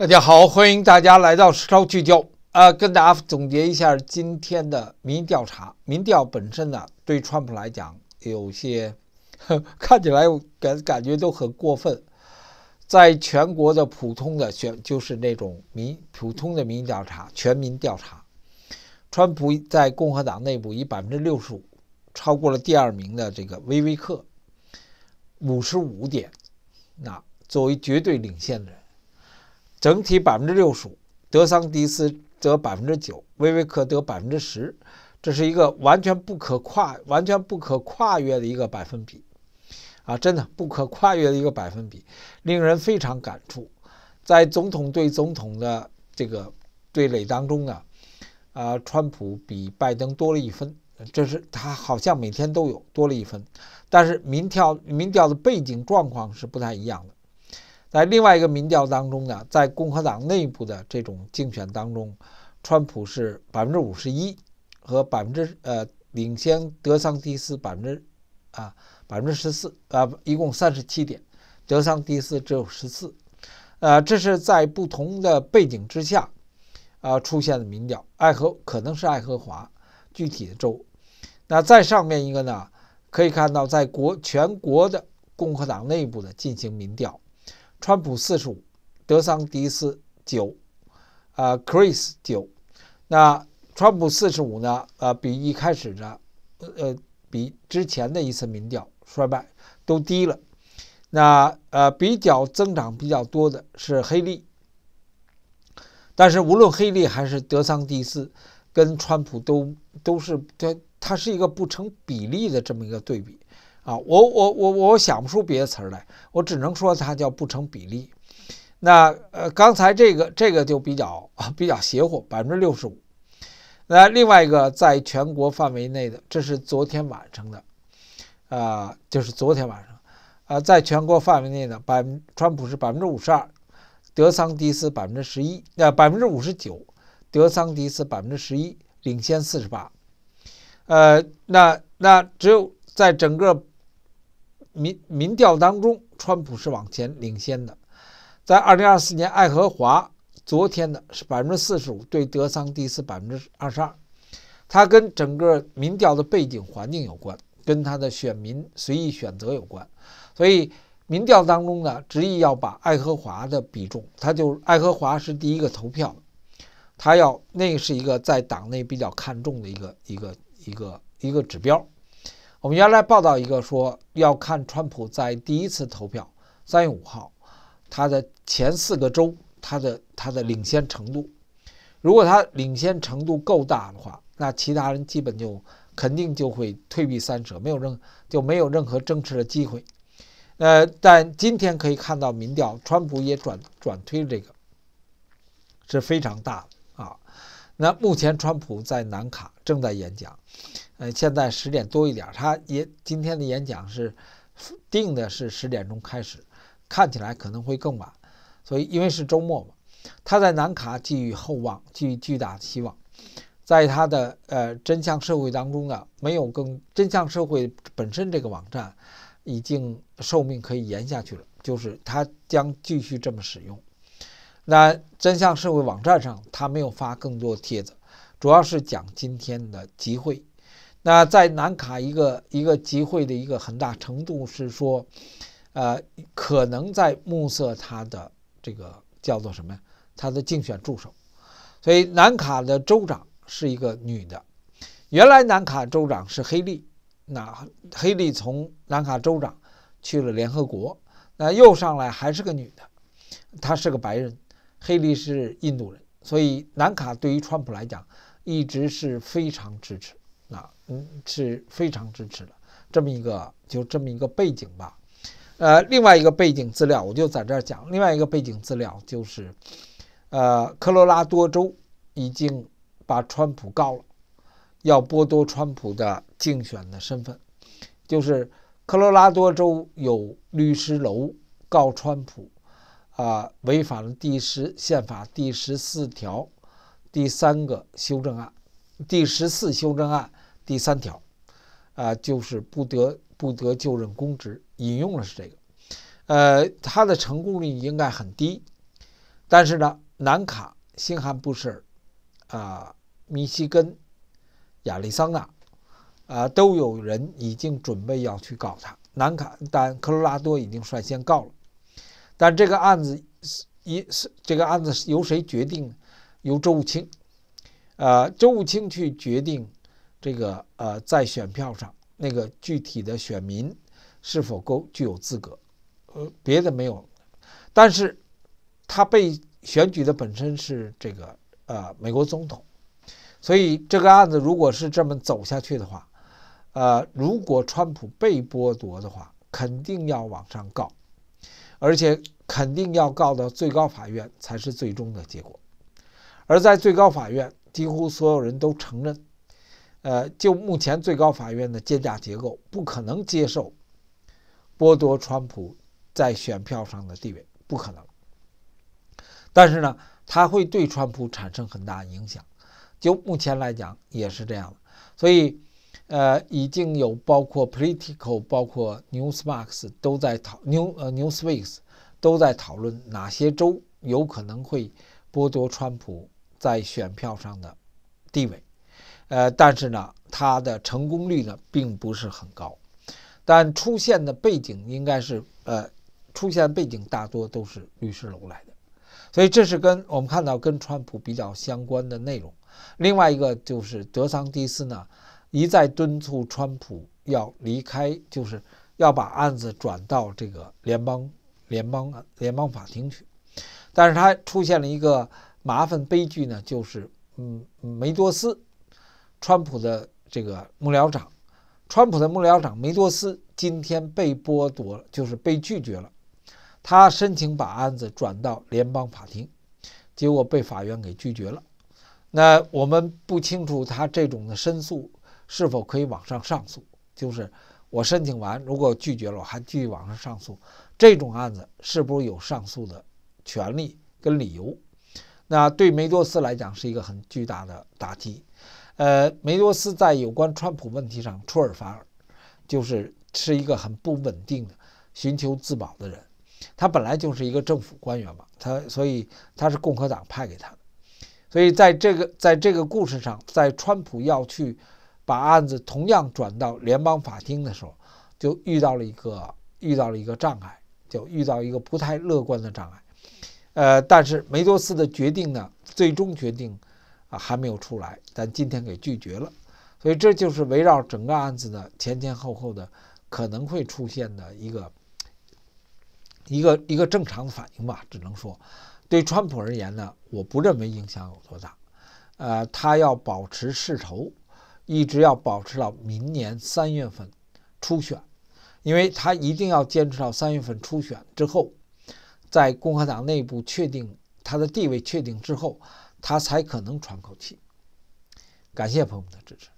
大家好，欢迎大家来到《时超聚焦》啊，跟大家总结一下今天的民意调查。民调本身呢，对川普来讲有些 看起来感感觉都很过分。在全国的普通的选就是那种民普通的民意调查，全民调查，川普在共和党内部以百分之六十五超过了第二名的这个威威克五十五点，那作为绝对领先的人。整体百分之六十五，德桑迪斯得百分之九，威威克得百分之十，这是一个完全不可跨、完全不可跨越的一个百分比，啊，真的不可跨越的一个百分比，令人非常感触。在总统对总统的这个对垒当中呢，啊，川普比拜登多了一分，这是他好像每天都有多了一分，但是民调民调的背景状况是不太一样的。在另外一个民调当中呢，在共和党内部的这种竞选当中，川普是百分之五十一，和百分之呃领先德桑蒂斯百分之啊百分之十四啊，一共三十七点，德桑蒂斯只有十四，呃，这是在不同的背景之下，啊出现的民调，爱和可能是爱荷华具体的州，那再上面一个呢，可以看到在国全国的共和党内部的进行民调。川普四十五，德桑迪斯九，呃，Chris 九。那川普四十五呢？呃，比一开始的，呃，比之前的一次民调衰败都低了。那呃，比较增长比较多的是黑利。但是无论黑利还是德桑迪斯，跟川普都都是对，它是一个不成比例的这么一个对比。啊，我我我我想不出别的词儿来，我只能说它叫不成比例。那呃，刚才这个这个就比较比较邪乎，百分之六十五。那另外一个在全国范围内的，这是昨天晚上的，啊，就是昨天晚上，啊，在全国范围内的，百，川普是百分之五十二，德桑迪斯百分之十一，那百分之五十九，德桑迪斯百分之十一，领先四十八。呃，那那只有在整个民民调当中，川普是往前领先的。在二零二四年爱荷华昨天的是百分之四十五对德桑蒂斯百分之二十二。它跟整个民调的背景环境有关，跟他的选民随意选择有关。所以民调当中呢，执意要把爱荷华的比重，他就爱荷华是第一个投票他要那是一个在党内比较看重的一个一个一个一个指标。我们原来报道一个说，要看川普在第一次投票三月五号，他的前四个州，他的他的领先程度，如果他领先程度够大的话，那其他人基本就肯定就会退避三舍，没有任就没有任何争持的机会。呃，但今天可以看到民调，川普也转转推这个是非常大的啊。那目前，川普在南卡正在演讲，呃，现在十点多一点，他也今天的演讲是定的是十点钟开始，看起来可能会更晚，所以因为是周末嘛，他在南卡寄予厚望，寄予巨大的希望，在他的呃真相社会当中呢，没有更真相社会本身这个网站已经寿命可以延下去了，就是他将继续这么使用。那真相社会网站上，他没有发更多帖子，主要是讲今天的集会。那在南卡一个一个集会的一个很大程度是说，呃，可能在目测他的这个叫做什么呀？他的竞选助手。所以南卡的州长是一个女的。原来南卡州长是黑利，那黑利从南卡州长去了联合国，那又上来还是个女的，她是个白人。黑利是印度人，所以南卡对于川普来讲一直是非常支持啊，嗯，是非常支持的这么一个就这么一个背景吧。呃，另外一个背景资料，我就在这儿讲。另外一个背景资料就是，呃，科罗拉多州已经把川普告了，要剥夺川普的竞选的身份，就是科罗拉多州有律师楼告川普。啊，违反了第十宪法第十四条第三个修正案，第十四修正案第三条，啊，就是不得不得就任公职。引用的是这个，呃，他的成功率应该很低。但是呢，南卡、新罕布什尔、啊，密西根、亚利桑那，啊，都有人已经准备要去告他。南卡，但科罗拉多已经率先告了。但这个案子一，这个案子由谁决定呢？由周务清，呃，周务清去决定这个呃，在选票上那个具体的选民是否够具有资格，呃，别的没有。但是他被选举的本身是这个呃美国总统，所以这个案子如果是这么走下去的话，呃，如果川普被剥夺的话，肯定要往上告。而且肯定要告到最高法院才是最终的结果，而在最高法院，几乎所有人都承认，呃，就目前最高法院的阶架结构，不可能接受剥夺川普在选票上的地位，不可能。但是呢，它会对川普产生很大影响，就目前来讲也是这样所以。呃，已经有包括 Political，包括 Newsmax 都在讨 New 呃 Newsweek 都在讨论哪些州有可能会剥夺川普在选票上的地位。呃，但是呢，它的成功率呢并不是很高。但出现的背景应该是呃，出现背景大多都是律师楼来的，所以这是跟我们看到跟川普比较相关的内容。另外一个就是德桑蒂斯呢。一再敦促川普要离开，就是要把案子转到这个联邦、联邦、联邦法庭去。但是他出现了一个麻烦悲剧呢，就是嗯，梅多斯，川普的这个幕僚长，川普的幕僚长梅多斯今天被剥夺了，就是被拒绝了。他申请把案子转到联邦法庭，结果被法院给拒绝了。那我们不清楚他这种的申诉。是否可以往上上诉？就是我申请完，如果拒绝了，我还继续往上上诉，这种案子是不是有上诉的权利跟理由？那对梅多斯来讲是一个很巨大的打击。呃，梅多斯在有关川普问题上出尔反尔，就是是一个很不稳定的、寻求自保的人。他本来就是一个政府官员嘛，他所以他是共和党派给他的，所以在这个在这个故事上，在川普要去。把案子同样转到联邦法庭的时候，就遇到了一个遇到了一个障碍，就遇到一个不太乐观的障碍。呃，但是梅多斯的决定呢，最终决定啊还没有出来，但今天给拒绝了。所以这就是围绕整个案子的前前后后的可能会出现的一个一个一个正常的反应吧。只能说，对川普而言呢，我不认为影响有多大。呃，他要保持势头。一直要保持到明年三月份初选，因为他一定要坚持到三月份初选之后，在共和党内部确定他的地位确定之后，他才可能喘口气。感谢朋友们的支持。